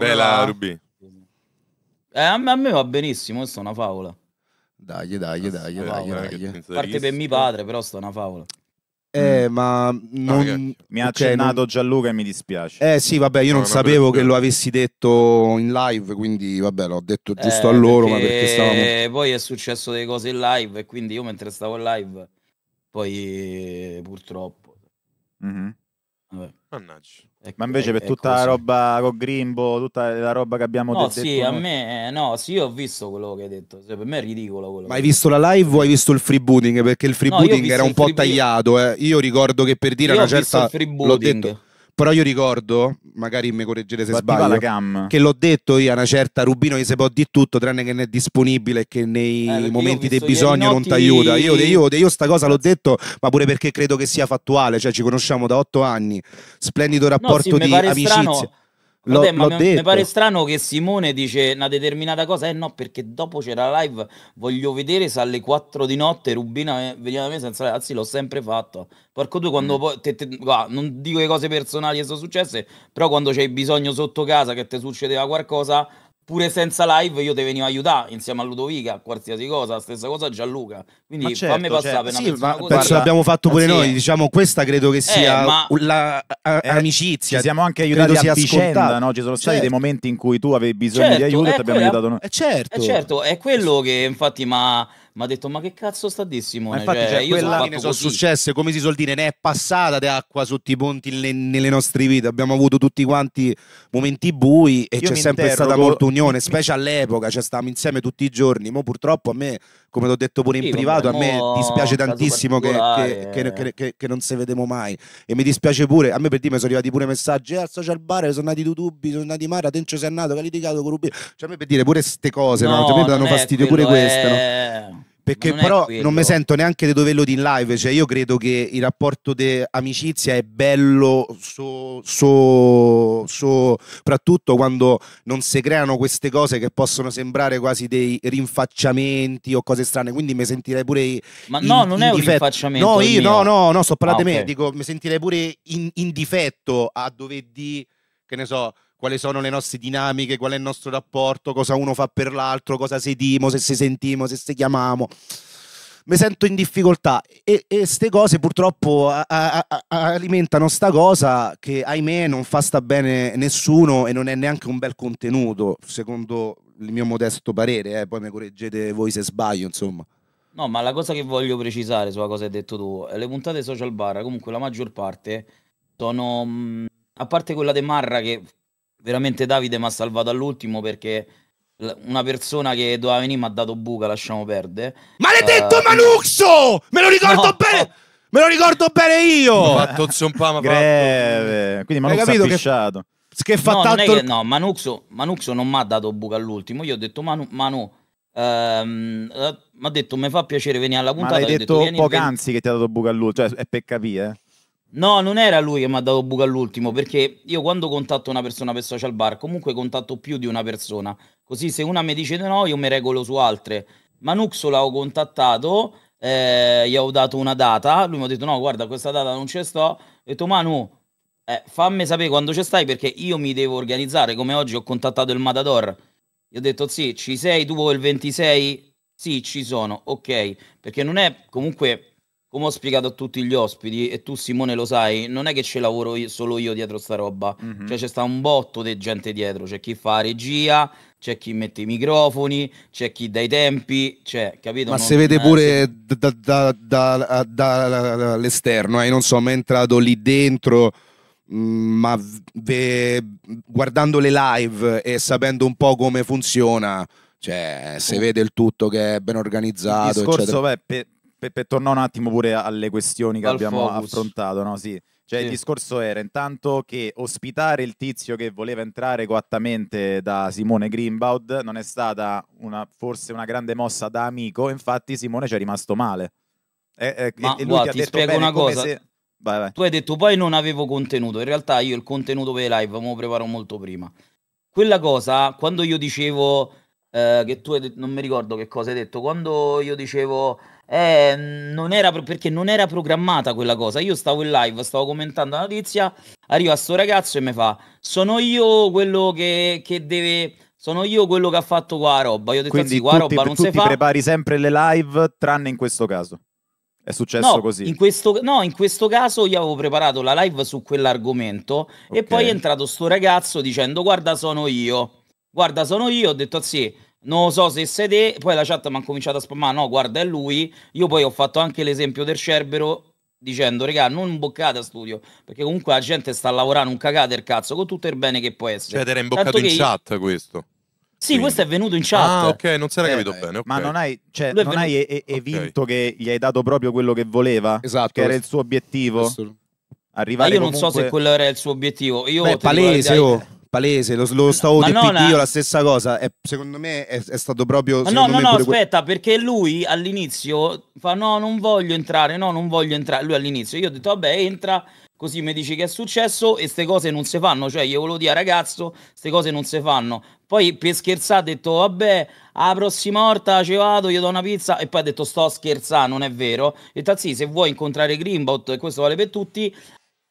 Bella la... Rubì. Eh, a, me, a, me, va benissimo, questa è una favola. Dai, dai, dai, dai, A parte per mio padre, però sta una favola. Eh, mm. ma non... no, mi ha accennato non... Gianluca e mi dispiace. Eh sì, vabbè, io no, non sapevo che lo avessi detto in live, quindi vabbè, l'ho detto eh, giusto eh, a loro, perché... ma perché stavamo... Poi è successo delle cose in live e quindi io mentre stavo in live, poi purtroppo... Mm -hmm. Vabbè. Mannaggia. Ecco, Ma invece per tutta la roba con Grimbo, tutta la roba che abbiamo no, detto... Sì, a me... No, sì, ho visto quello che hai detto. Cioè, per me è ridicolo quello. Ma hai visto la live o hai visto il freebooting? Perché il freebooting no, era un po' tagliato. Eh. Io ricordo che per dire io una certa... L'ho detto però io ricordo, magari mi correggete se Battiva sbaglio, che l'ho detto io a una certa Rubino gli si può di tutto tranne che ne è disponibile e che nei eh, momenti del bisogno non ti aiuta. Io, io, io, sta cosa l'ho detto, ma pure perché credo che sia fattuale, cioè ci conosciamo da otto anni, splendido rapporto no, sì, di amicizia. Strano L'ho, Vabbè, ma l'ho mi, mi, pare strano che Simone dice una determinata cosa, eh no, perché dopo c'era la live, voglio vedere se alle 4 di notte Rubina eh, veniva da me senza anzi l'ho sempre fatto. Porco tu, quando mm. poi, te, te, va, non dico le cose personali che sono successe, però quando c'è bisogno sotto casa che ti succedeva qualcosa, pure senza live io te venivo a aiutare insieme a Ludovica, a qualsiasi cosa, stessa cosa Gianluca. Quindi certo, fammi passare cioè, per una sì, ma cosa. Penso l'abbiamo fatto pure ah, noi, sì. diciamo questa credo che eh, sia eh, ma... la a, eh, amicizia. Ci siamo anche aiutati credo a vicenda, no? Ci sono stati certo. dei momenti in cui tu avevi bisogno certo, di aiuto e ti ecco, abbiamo eh, aiutato noi. Eh, certo. Eh, certo, è quello che infatti ma mi ha detto ma che cazzo sta di Simone? Ma infatti, cioè, cioè, io quella sono, sono successe, come si suol dire, ne è passata d'acqua sotto i ponti le, nelle nostre vite, abbiamo avuto tutti quanti momenti bui e io c'è sempre interrogo. stata molta unione, specie all'epoca, cioè stavamo insieme tutti i giorni, ma purtroppo a me, come ti ho detto pure in sì, privato, vabbè, a me dispiace tantissimo che, che, che, che, non se vedemo mai e mi dispiace pure, a me per dire mi sono arrivati pure messaggi, eh, al social bar sono nati tutubi, sono nati Mara, Tencio sei andato, che ha litigato con Rubino, cioè a me per dire pure queste cose, no, no? Cioè, a me danno fastidio pure queste è... queste. No? Eh. Perché non però non mi sento neanche di doverlo di in live, cioè io credo che il rapporto di amicizia è bello so, so, so, soprattutto quando non si creano queste cose che possono sembrare quasi dei rinfacciamenti o cose strane, quindi mi sentirei pure... In, no, non in è un difetto. rinfacciamento. No, io no, no, no, sto parlando ah, di me, okay. dico, mi sentirei pure in, in difetto a dover di, che ne so quali sono le nostre dinamiche, qual è il nostro rapporto, cosa uno fa per l'altro, cosa sedimo, se si sentimo, se si chiamiamo. Mi sento in difficoltà e queste cose purtroppo a, a, a, alimentano sta cosa che ahimè non fa sta bene nessuno e non è neanche un bel contenuto, secondo il mio modesto parere, eh. poi mi correggete voi se sbaglio, insomma. No, ma la cosa che voglio precisare sulla cosa che hai detto tu, le puntate social bar, comunque la maggior parte sono, mm, a parte quella di Marra che veramente Davide mi ha salvato all'ultimo perché una persona che doveva venire mi ha dato buca, lasciamo perdere. Maledetto ah, uh, Manuxo! Me lo ricordo no, bene! No. Me lo ricordo bene io! Ho fatto zompama Greve. Quindi Manuxo capito ha pisciato. Che, che fa no, tanto... Che, no, Manuxo, Manuxo non mi ha dato buca all'ultimo. Io ho detto Manu... Manu ehm, uh, eh", mi ha detto mi fa piacere venire alla puntata. Ma l'hai detto, detto poc'anzi che ti ha dato buca all'ultimo. Cioè, è per capire, eh? No, non era lui che mi ha dato buca all'ultimo, perché io quando contatto una persona per social bar, comunque contatto più di una persona. Così se una mi dice di no, io mi regolo su altre. Manuxo l'ho contattato, eh, gli ho dato una data, lui mi ha detto no, guarda, questa data non ci sto. Ho detto Manu, eh, fammi sapere quando ci stai perché io mi devo organizzare, come oggi ho contattato il Matador. Gli ho detto sì, ci sei tu il 26? Sì, ci sono, ok. Perché non è comunque come ho spiegato a tutti gli ospiti, e tu Simone lo sai, non è che ci lavoro io, solo io dietro sta roba, mm-hmm. cioè c'è sta un botto di gente dietro, c'è chi fa regia, c'è chi mette i microfoni, c'è chi dà i tempi, cioè, capito? Ma non, se vede pure eh, dall'esterno, da, da, da, eh, non so, mi è entrato lì dentro, mh, mm, ma ve, guardando le live e sapendo un po' come funziona, cioè, se oh. vede il tutto che è ben organizzato, il discorso, eccetera. Beh, pe- per, per tornare un attimo pure alle questioni che Al abbiamo focus. affrontato, no? Sì. Cioè, sì. il discorso era intanto che ospitare il tizio che voleva entrare coattamente da Simone Grimbaud non è stata una, forse una grande mossa da amico, infatti Simone ci è rimasto male. E, e, Ma e lui guarda, ti, ti spiego una cosa. Se... Vai, vai. Tu hai detto poi non avevo contenuto, in realtà io il contenuto per i live me lo preparo molto prima. Quella cosa, quando io dicevo eh, che tu hai detto, non mi ricordo che cosa hai detto, quando io dicevo eh, non era pro- perché non era programmata quella cosa, io stavo in live, stavo commentando la notizia, arriva sto ragazzo e mi fa sono io quello che, che deve sono io quello che ha fatto qua roba. Io ho detto Quindi sì, qua tutti, roba non si fa. prepari sempre le live, tranne in questo caso. È successo no, così? In questo, no, in questo caso io avevo preparato la live su quell'argomento okay. e poi è entrato sto ragazzo dicendo guarda sono io guarda sono io, ho detto a sì, non lo so se sei te, poi la chat mi ha cominciato a spammare, ah, no guarda è lui, io poi ho fatto anche l'esempio del Cerbero dicendo regà non boccate a studio perché comunque la gente sta lavorando un cagate il cazzo con tutto il bene che può essere cioè era imboccato Tanto in chat questo sì, Quindi. questo è venuto in chat. Ah, ok, non si era eh, capito bene. Okay. Ma non hai, cioè, non hai e- e- evinto che gli hai dato proprio quello che voleva? Esatto. Che era il suo obiettivo? Arrivare ma io comunque... non so se quello era il suo obiettivo. Io Beh, palese, oh palese, lo, lo stavo detto no, io la stessa cosa, è, secondo me è, è, stato proprio... Ma no, no, no, aspetta, que... perché lui all'inizio fa no, non voglio entrare, no, non voglio entrare, lui all'inizio, io ho detto vabbè entra, così mi dici che è successo e queste cose non si fanno, cioè io volevo dire ah, ragazzo, queste cose non si fanno. Poi per scherzare ha detto vabbè, la prossima volta ci vado, io do una pizza e poi ha detto sto a scherzare, non è vero. E detto ah, sì, se vuoi incontrare Grimbot, e questo vale per tutti,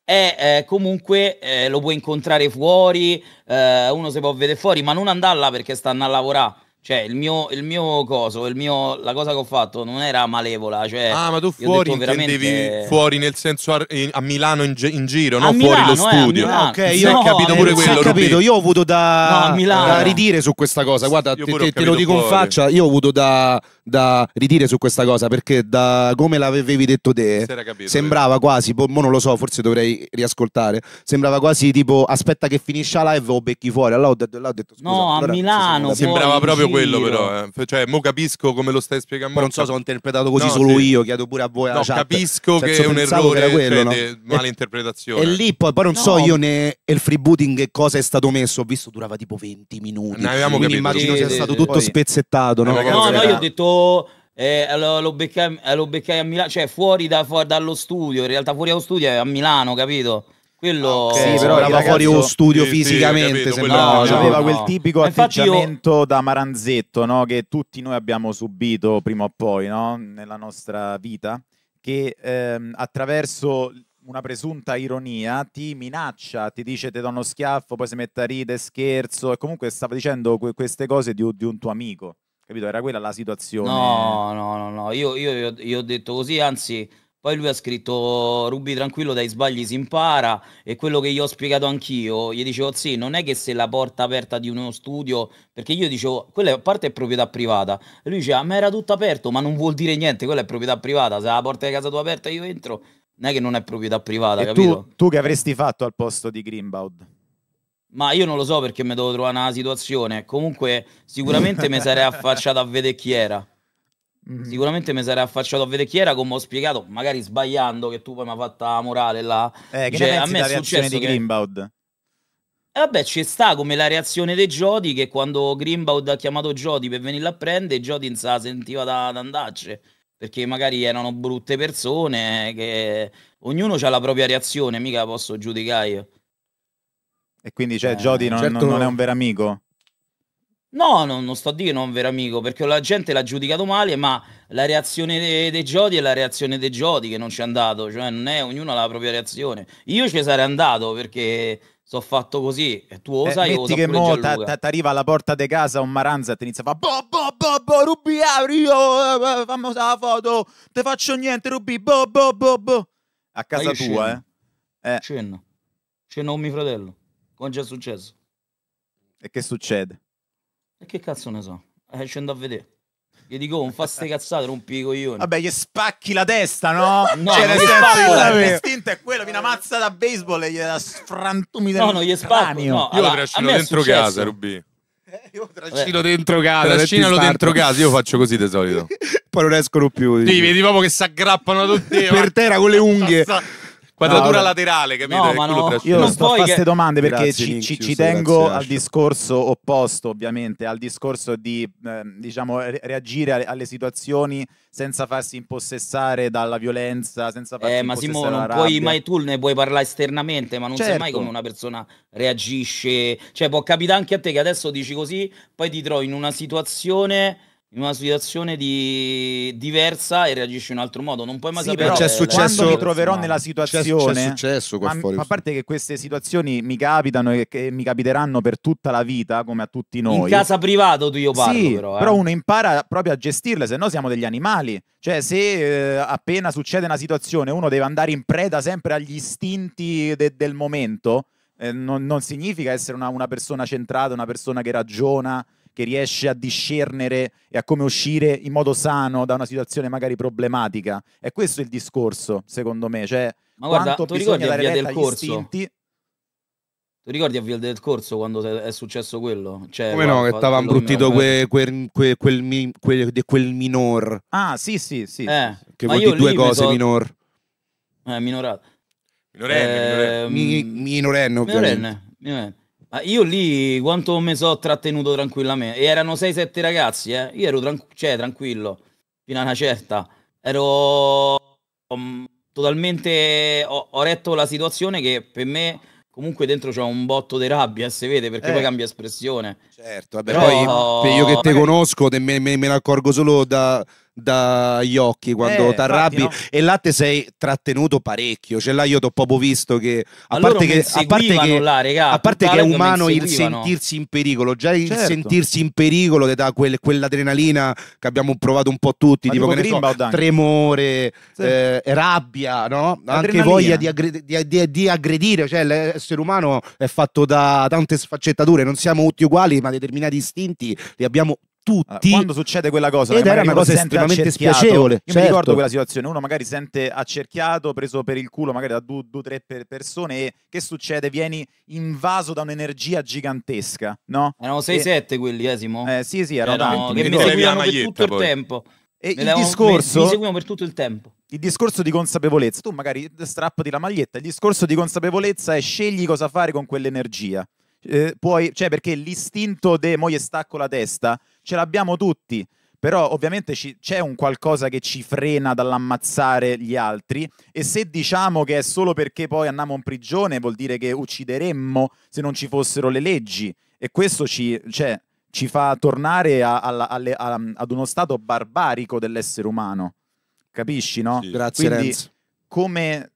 è eh, comunque eh, lo puoi incontrare fuori, eh, uno si può vedere fuori, ma non andarla perché stanno a lavorare. Cioè, il mio, il mio coso, il mio, la cosa che ho fatto non era malevola. Cioè, ah, ma tu fuori detto, veramente... fuori nel senso a, a Milano in, in, giro, no? Milano, fuori lo eh, studio. Eh, ok, io no, ho capito pure eh, quello. Capito. Io ho avuto da, no, da, ridire su questa cosa. Guarda, te, te, te lo dico fuori. in faccia, io ho avuto da da ridire su questa cosa perché da come l'avevi detto te capito, sembrava eh. quasi, boh, non lo so, forse dovrei riascoltare, sembrava quasi tipo aspetta che finisce la live o becchi fuori, allora ho detto, allora ho detto scusa. No, allora, a Milano. Boh, sembrava proprio giro. quello però, eh. cioè mo capisco come lo stai spiegando. Però non so se ho interpretato così no, solo sì. io, chiedo pure a voi. No, capisco cioè, che è un errore, quello, cioè, no? male interpretazione. E lì poi, poi non no. so io né il freebooting cosa è stato messo, ho visto durava tipo 20 minuti. Ne avevamo capito. immagino sia stato tutto spezzettato. no, no io ho detto Marco eh, lo, lo, beccai, eh, lo, beccai, a Milano, cioè fuori da, fu- dallo studio, in realtà fuori dallo studio è a Milano, capito? Quello okay, sì, però era fuori lo studio sì, fisicamente, sì, capito, no, no, aveva no. quel tipico Infatti atteggiamento io... da Maranzetto, no? che tutti noi abbiamo subito prima o poi, no? nella nostra vita, che ehm, attraverso una presunta ironia, ti minaccia, ti dice ti do uno schiaffo, poi si mette a ridere, scherzo, e comunque stava dicendo que- queste cose di, di, un tuo amico. Capito? Era quella la situazione. No, no, no, no. Io, io, io ho detto così, anzi, poi lui ha scritto Rubi tranquillo dai sbagli si impara e quello che gli ho spiegato anch'io, gli dicevo sì, non è che se la porta aperta di uno studio, perché io dicevo quella parte è proprietà privata, e lui diceva ah, ma era tutto aperto, ma non vuol dire niente, quella è proprietà privata, se la porta di casa tua aperta io entro, non è che non è proprietà privata, e capito? Tu, tu che avresti fatto al posto di Grimbaud? Ma io non lo so perché mi devo trovare una situazione. Comunque, sicuramente mi sarei affacciato a vedere chi era. Mm. Sicuramente mi sarei affacciato a vedere chi era, come ho spiegato, magari sbagliando, che tu poi mi hai fatto la morale là. Eh, che cioè, a me è successo di Greenbaud? Che... Eh, e vabbè, ci sta come la reazione di Jody che quando Grimbaud ha chiamato Jody per venirla a prendere, Jody non se la sentiva da, da andarci perché magari erano brutte persone che ognuno ha la propria reazione, mica posso giudicare io. E quindi cioè, eh, Jody non, certo... non, è un vero amico? No, no non sto a dire non è un vero amico, perché la gente l'ha giudicato male, ma la reazione dei de Jody è la reazione dei Jody che non ci è andato, cioè non è, ognuno ha la propria reazione. Io ci sarei andato perché sono fatto così e tu lo eh, sai metti che ti arriva alla porta di casa un maranza e ti inizia a fare boh boh boh boh rubi io eh, eh, fammi la foto te faccio niente rubi boh boh boh boh a casa tua scendo. eh. eh. cenno cenno con mio fratello come è successo. E che succede? E che cazzo ne so? Eh, scendo a vedere. Gli dico, non oh, fa ste cazzate, rompi i coglioni. Vabbè, gli spacchi la testa, no? no cioè, nel senso, l'istinto è quello, mi una mazza da baseball e gliela sfrantumi No, no, gli spacco, no. Io allora, eh, lo trascino dentro casa, Rubì. Io trascino dentro casa, trascinalo dentro casa, io faccio così di solito. Poi non escono più. Sì, vedi proprio che si aggrappano tutti. per terra con le unghie. Quadratura no, laterale, capito? No, ma no. Io non sto a fare queste domande perché grazie, ci, ci, ci tengo grazie, al discorso opposto, ovviamente, al discorso di eh, diciamo, reagire alle, alle, situazioni senza farsi impossessare dalla violenza, senza farsi eh, ma Simone, non puoi mai tu ne puoi parlare esternamente, ma non certo. sai mai certo. come una persona reagisce. Cioè, può capitare anche a te che adesso dici così, poi ti trovi in una situazione in una situazione di... diversa e reagisci in un altro modo. Non puoi mai sì, sapere. Però c'è successo, quando mi troverò nella situazione. C'è, c'è successo ma, fuori. a parte che queste situazioni mi capitano e che mi capiteranno per tutta la vita, come a tutti noi. In casa privato tu io parlo. Sì, però, eh. però uno impara proprio a gestirle, se no siamo degli animali. Cioè, se eh, appena succede una situazione, uno deve andare in preda sempre agli istinti de- del momento. Eh, non, non, significa essere una, una persona centrata, una persona che ragiona, che riesce a discernere e a come uscire in modo sano da una situazione magari problematica. È questo il discorso, secondo me. Cioè, Ma guarda, tu ricordi a via del corso? Istinti... Tu ricordi a via del corso quando è successo quello? Cioè, come guarda, no, che stava imbruttito eh. quel, quel, quel, quel, mi, quel, quel minor. Ah, sì, sì, sì. Eh, che vuol dire due cose, so... minor. Eh, minorato. Minorenne, eh, minorenne. Ehm, mi, minorenne, ovviamente. Minorenne, minorenne. Ma io lì quanto mi sono trattenuto tranquillamente. E erano 6-7 ragazzi, eh. Io ero tranqu- cioè, tranquillo, fino a una certa. Ero um, totalmente... Ho, ho retto la situazione che per me comunque dentro c'è un botto di rabbia, eh, se vede, perché eh. poi cambia espressione. Certo, vabbè, Però... poi io che te eh, conosco, te me, me, me ne accorgo solo da, dagli occhi quando eh, ti arrabbi no. e là te sei trattenuto parecchio cioè là io ti ho proprio visto che a Ma parte che, a parte che, là, regà, a parte che è umano il sentirsi in pericolo già il certo. sentirsi in pericolo ti dà quel, quell'adrenalina che abbiamo provato un po' tutti tipo, tipo che ne so, tremore sì. eh, rabbia no? anche voglia di, aggredire, di, di, di aggredire cioè l'essere umano è fatto da tante sfaccettature non siamo tutti uguali ma determinati istinti li abbiamo tutti. Ah, quando succede quella cosa, ed era una cosa estremamente spiacevole. Io certo. mi ricordo certo. quella situazione, uno magari sente accerchiato, preso per il culo magari da due o tre persone e che succede? Vieni invaso da un'energia gigantesca, no? Erano 6-7 e... quelli, Esimo? Eh, eh, sì, sì, erano eh, no, Che mi, mi seguivano per tutto poi. il tempo. E il discorso... Mi, mi seguivano per tutto il tempo il discorso di consapevolezza, tu magari strappati la maglietta, il discorso di consapevolezza è scegli cosa fare con quell'energia. Eh, puoi, cioè, perché l'istinto de moglie stacco la testa ce l'abbiamo tutti. Però ovviamente ci, c'è un qualcosa che ci frena dall'ammazzare gli altri e se diciamo che è solo perché poi andiamo in prigione vuol dire che uccideremmo se non ci fossero le leggi e questo ci, cioè, ci fa tornare a, a, a, ad uno stato barbarico dell'essere umano. Capisci, no? Sì. Grazie Quindi, Renzo. Come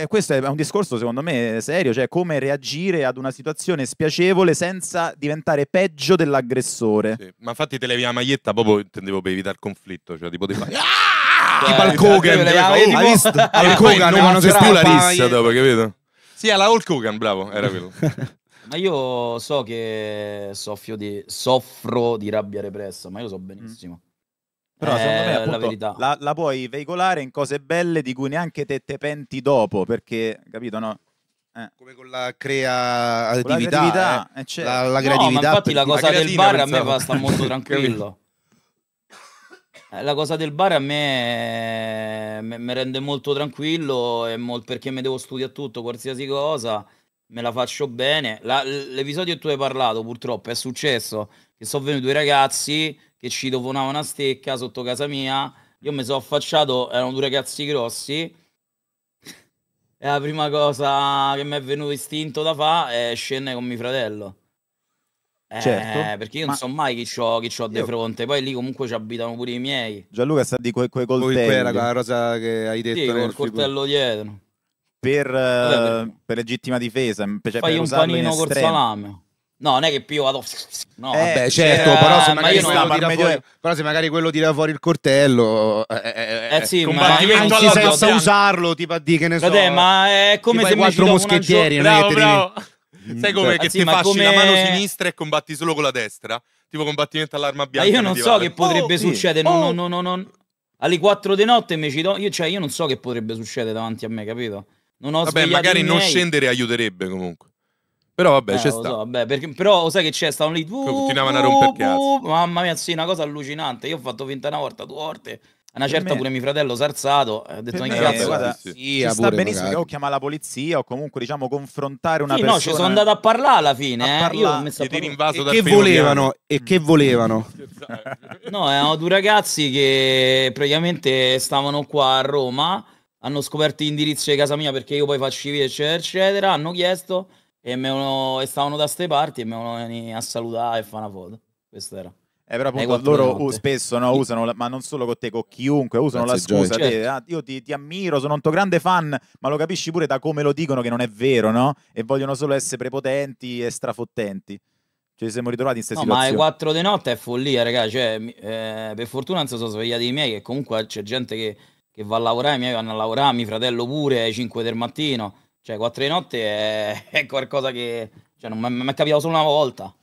eh, questo è un discorso secondo me serio, cioè come reagire ad una situazione spiacevole senza diventare peggio dell'aggressore. Sì, ma infatti te levi la maglietta proprio intendevo per evitare il conflitto, cioè tipo di fare tipo Hulk Hogan, hai visto? Hulk eh, Hogan eh, non c'è più la rissa eh. dopo, capito? Sì, alla Hulk Hogan, bravo, era quello. Ma io so che soffio di, soffro di rabbia repressa, ma io lo so benissimo. Mm. Però secondo me eh, appunto, la, verità. La, la, puoi veicolare in cose belle di cui neanche te te penti dopo, perché, capito, no? Eh. Come con la crea attività, eh. eh. certo. la, la, creatività. No, infatti la cosa del bar pensavo. a me fa sta molto tranquillo. Eh, la cosa del bar a me mi rende molto tranquillo molto, perché mi devo studiare tutto, qualsiasi cosa, me la faccio bene. l'episodio che tu hai parlato purtroppo è successo che sono venuti due ragazzi che ci dovonava una stecca sotto casa mia. Io mi sono affacciato, erano due ragazzi grossi. E la prima cosa che mi è venuto istinto da fare eh, è scendere con mio fratello. Eh, certo, perché io non so mai chi ho chi io... di fronte, poi lì comunque ci abitano pure i miei. Gianluca sta di quei, quei coltelli. Poi era la cosa che hai detto. Sì, col coltello dietro. Per, uh, per, legittima difesa, cioè, fai per un panino col salame. No, non è che Pio vado. No, eh, vabbè, certo, eh, però, se magari ma non medio... fuori... però se magari quello tira fuori il coltello, eh, eh, eh, eh sì, ma anche senza piano. usarlo, tipo a di che ne so. Vabbè, ma è come se quattro moschettieri, gio... bravo, bravo. Mm. Sai come che ti facci come... la mano sinistra e combatti solo con la destra? Tipo combattimento all'arma bianca. Ma io non so che potrebbe oh, succedere. Sì. Oh. no, no, no, no. Alle 4 di notte mi ci do. Io, cioè, io non so che potrebbe succedere davanti a me, capito? Non ho Vabbè, magari non scendere aiuterebbe comunque. Però vabbè, eh, c'è stato. So, però sai che c'è, stavano lì. Uh, continuavano a romper cazzo. Mamma mia, sì, una cosa allucinante. Io ho fatto finta una volta, due volte. A Una certa pure mio fratello sarzato eh, ha detto in cazzo, eh, guarda, sì, sì. sta benissimo magari. che o chiama la polizia o comunque diciamo confrontare una sì, persona. No, ci sono andato a parlare alla fine, eh. Io ho messo a parlare. Che volevano e che volevano? Esatto. no, erano eh, due ragazzi che praticamente stavano qua a Roma, hanno scoperto l'indirizzo di casa mia perché io poi faccio civile eccetera eccetera, hanno chiesto e, uno, e stavano da ste parti e mi venivano a salutare e fare una foto. Questo era. Eh, però appunto loro uh, spesso no, usano, la, ma non solo con te, con chiunque, usano Grazie la scusa. Te, ah, io ti, ti, ammiro, sono un tuo grande fan, ma lo capisci pure da come lo dicono che non è vero, no? E vogliono solo essere prepotenti e strafottenti. Ci cioè, siamo ritrovati in stessa no, situazione. Ma le 4 di notte è follia, ragazzi. Cioè, eh, per fortuna non si sono svegliati i miei, che comunque c'è gente che, che va a lavorare, i miei vanno a lavorare, mio fratello pure alle 5 del mattino cioè, quattro di notte è, è qualcosa che... Cioè, non mi è capitato solo una volta.